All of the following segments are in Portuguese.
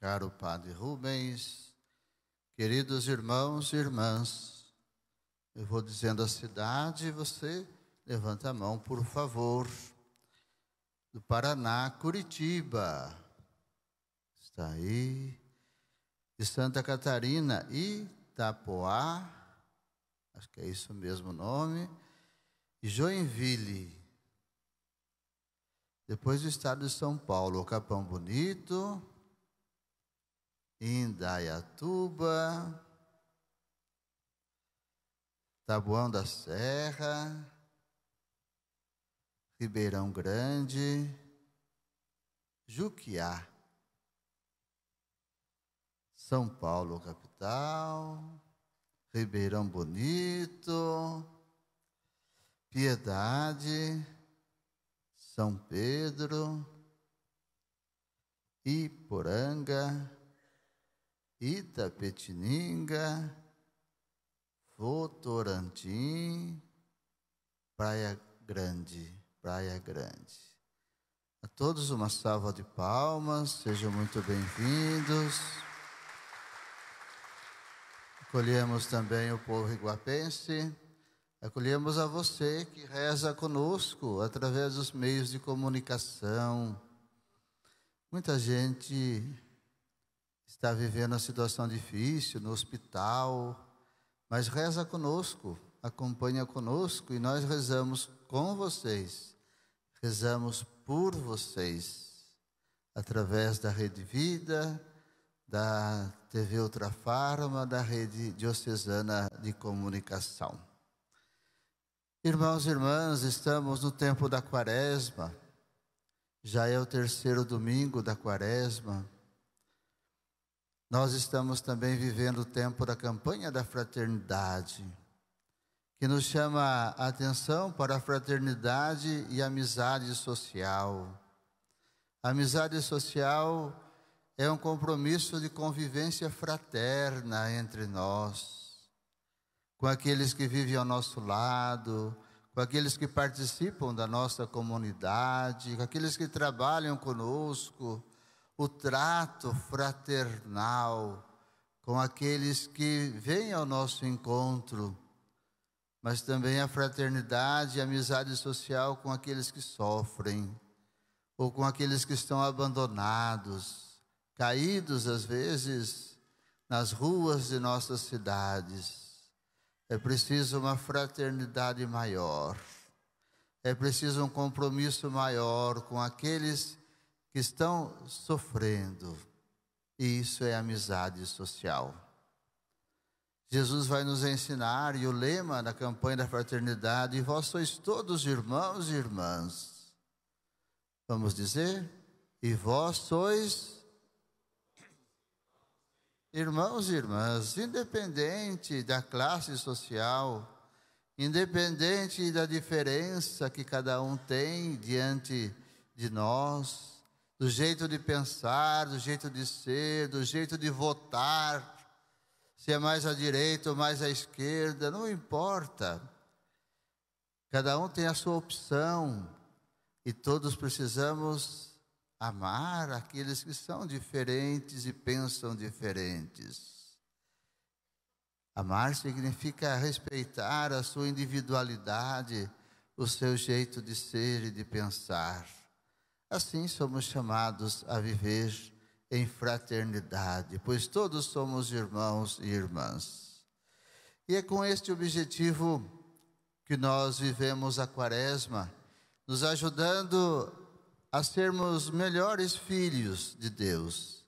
caro Padre Rubens, queridos irmãos e irmãs, eu vou dizendo a cidade você levanta a mão, por favor. Do Paraná, Curitiba, está aí. De Santa Catarina, Itapoá, acho que é isso mesmo o nome. Joinville. Depois do estado de São Paulo, Capão Bonito, Indaiatuba, Tabuão da Serra, Ribeirão Grande, Juquiá, São Paulo, capital, Ribeirão Bonito, Piedade, São Pedro, Iporanga, Itapetininga, Votorantim, Praia Grande, Praia Grande. A todos uma salva de palmas, sejam muito bem-vindos. Acolhemos também o povo iguapense, acolhemos a você que reza conosco através dos meios de comunicação. Muita gente está vivendo uma situação difícil no hospital, mas reza conosco, acompanha conosco e nós rezamos com vocês, rezamos por vocês, através da Rede Vida, da TV Ultrafarma, da Rede Diocesana de Comunicação. Irmãos e irmãs, estamos no tempo da Quaresma, já é o terceiro domingo da Quaresma. Nós estamos também vivendo o tempo da campanha da fraternidade, que nos chama a atenção para a fraternidade e a amizade social. A amizade social é um compromisso de convivência fraterna entre nós, com aqueles que vivem ao nosso lado, com aqueles que participam da nossa comunidade, com aqueles que trabalham conosco o trato fraternal com aqueles que vêm ao nosso encontro, mas também a fraternidade e amizade social com aqueles que sofrem, ou com aqueles que estão abandonados, caídos às vezes nas ruas de nossas cidades. É preciso uma fraternidade maior. É preciso um compromisso maior com aqueles que estão sofrendo. E isso é amizade social. Jesus vai nos ensinar, e o lema da campanha da fraternidade, e vós sois todos irmãos e irmãs. Vamos dizer, e vós sois irmãos e irmãs, independente da classe social, independente da diferença que cada um tem diante de nós, do jeito de pensar, do jeito de ser, do jeito de votar, se é mais à direita ou mais à esquerda, não importa. Cada um tem a sua opção e todos precisamos amar aqueles que são diferentes e pensam diferentes. Amar significa respeitar a sua individualidade, o seu jeito de ser e de pensar. Assim somos chamados a viver em fraternidade, pois todos somos irmãos e irmãs. E é com este objetivo que nós vivemos a Quaresma, nos ajudando a sermos melhores filhos de Deus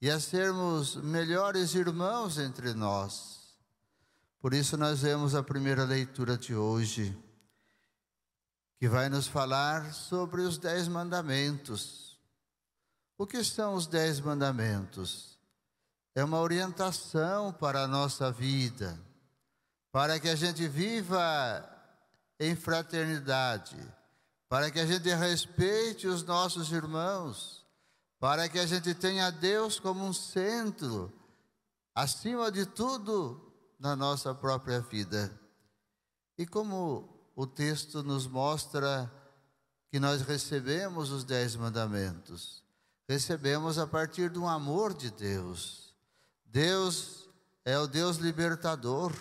e a sermos melhores irmãos entre nós. Por isso, nós vemos a primeira leitura de hoje que vai nos falar sobre os Dez Mandamentos. O que são os Dez Mandamentos? É uma orientação para a nossa vida, para que a gente viva em fraternidade, para que a gente respeite os nossos irmãos, para que a gente tenha Deus como um centro, acima de tudo, na nossa própria vida. E como o texto nos mostra que nós recebemos os dez mandamentos. Recebemos a partir do amor de Deus. Deus é o Deus libertador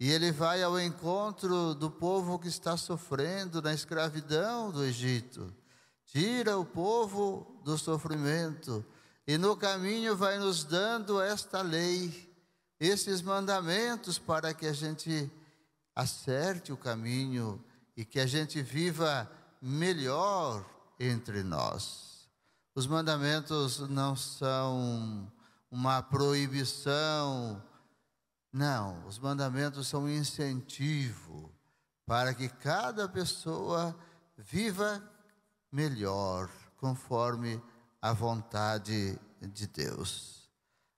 e ele vai ao encontro do povo que está sofrendo na escravidão do Egito. Tira o povo do sofrimento e no caminho vai nos dando esta lei, esses mandamentos para que a gente acerte o caminho e que a gente viva melhor entre nós. Os mandamentos não são uma proibição, não, os mandamentos são um incentivo para que cada pessoa viva melhor, conforme a vontade de Deus.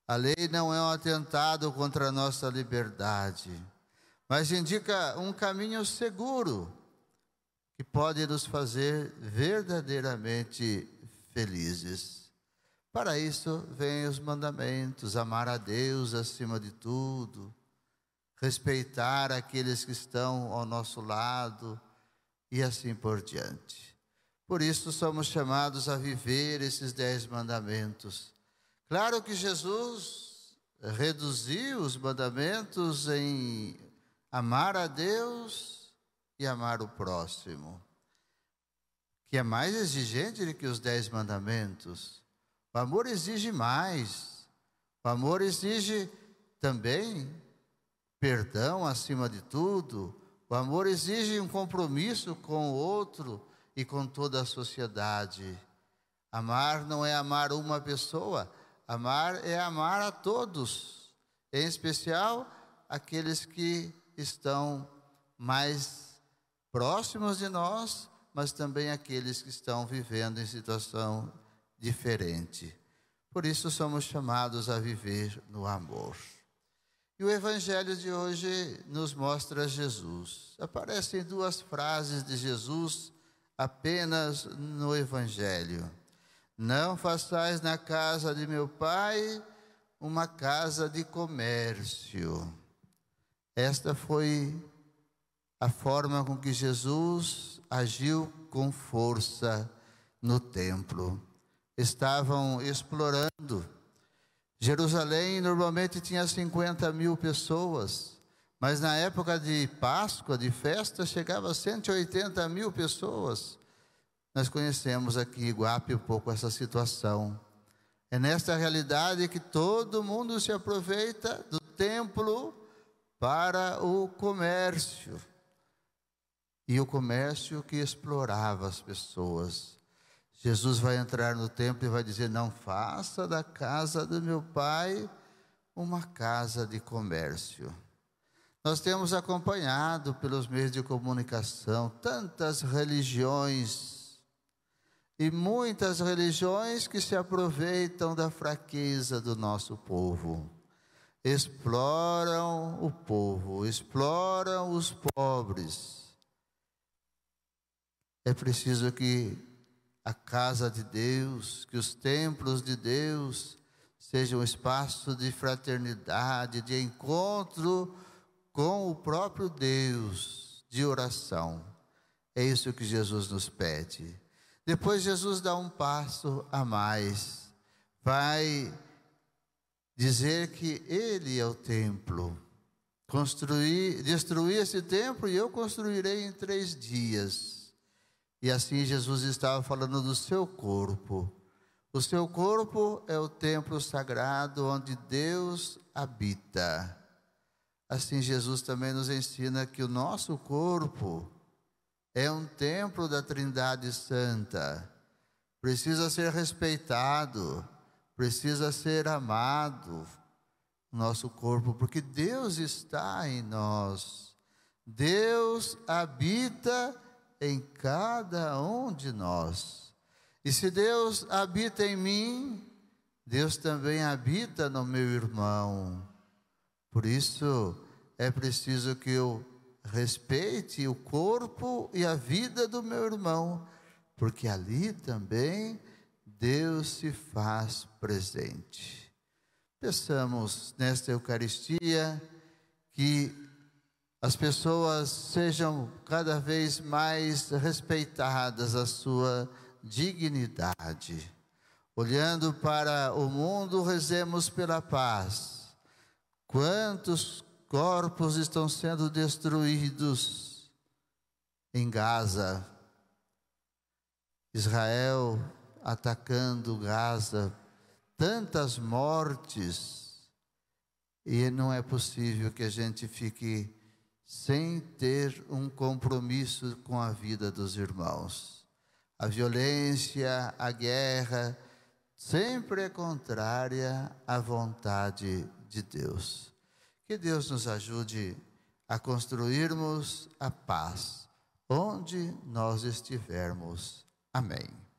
A lei não é um atentado contra a nossa liberdade mas indica um caminho seguro que pode nos fazer verdadeiramente felizes. Para isso vêm os mandamentos: amar a Deus acima de tudo, respeitar aqueles que estão ao nosso lado e assim por diante. Por isso somos chamados a viver esses dez mandamentos. Claro que Jesus reduziu os mandamentos em amar a Deus e amar o próximo, que é mais exigente do que os dez mandamentos. O amor exige mais. O amor exige também perdão acima de tudo. O amor exige um compromisso com o outro e com toda a sociedade. Amar não é amar uma pessoa, amar é amar a todos, em especial aqueles que estão mais próximos de nós, mas também aqueles que estão vivendo em situação diferente. Por isso somos chamados a viver no amor. E o evangelho de hoje nos mostra Jesus. Aparecem duas frases de Jesus apenas no evangelho. Não façais na casa de meu pai uma casa de comércio. Esta foi a forma com que Jesus agiu com força no templo. Estavam explorando. Jerusalém normalmente tinha 50 mil pessoas, mas na época de Páscoa, de festa, chegava a 180 mil pessoas. Nós conhecemos aqui em Iguape um pouco essa situação. É nesta realidade que todo mundo se aproveita do templo para o comércio. E o comércio que explorava as pessoas. Jesus vai entrar no templo e vai dizer: Não faça da casa do meu pai uma casa de comércio. Nós temos acompanhado pelos meios de comunicação tantas religiões e muitas religiões que se aproveitam da fraqueza do nosso povo exploram o povo, exploram os pobres. É preciso que a casa de Deus, que os templos de Deus sejam um espaço de fraternidade, de encontro com o próprio Deus, de oração. É isso que Jesus nos pede. Depois Jesus dá um passo a mais. Vai dizer que ele é o templo. Construir, destruir esse templo e eu construirei em três dias. E assim Jesus estava falando do seu corpo. O seu corpo é o templo sagrado onde Deus habita. Assim, Jesus também nos ensina que o nosso corpo é um templo da Trindade Santa, precisa ser respeitado precisa ser amado, nosso corpo, porque Deus está em nós. Deus habita em cada um de nós. E se Deus habita em mim, Deus também habita no meu irmão. Por isso é preciso que eu respeite o corpo e a vida do meu irmão, porque ali também Deus se faz presente. Peçamos nesta Eucaristia que as pessoas sejam cada vez mais respeitadas a sua dignidade. Olhando para o mundo, rezemos pela paz. Quantos corpos estão sendo destruídos em Gaza, Israel, atacando Gaza, tantas mortes, e não é possível que a gente fique sem ter um compromisso com a vida dos irmãos. A violência, a guerra, sempre é contrária à vontade de Deus. Que Deus nos ajude a construirmos a paz onde nós estivermos. Amém.